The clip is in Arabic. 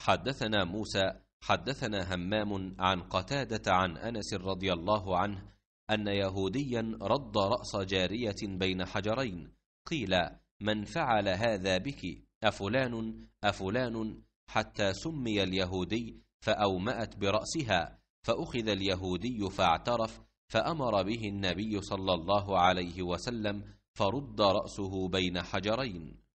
حدثنا موسى حدثنا همام عن قتادة عن أنس رضي الله عنه أن يهوديا رد رأس جارية بين حجرين قيل من فعل هذا بك أفلان أفلان حتى سمي اليهودي فأومأت برأسها فأخذ اليهودي فاعترف فأمر به النبي صلى الله عليه وسلم فرد رأسه بين حجرين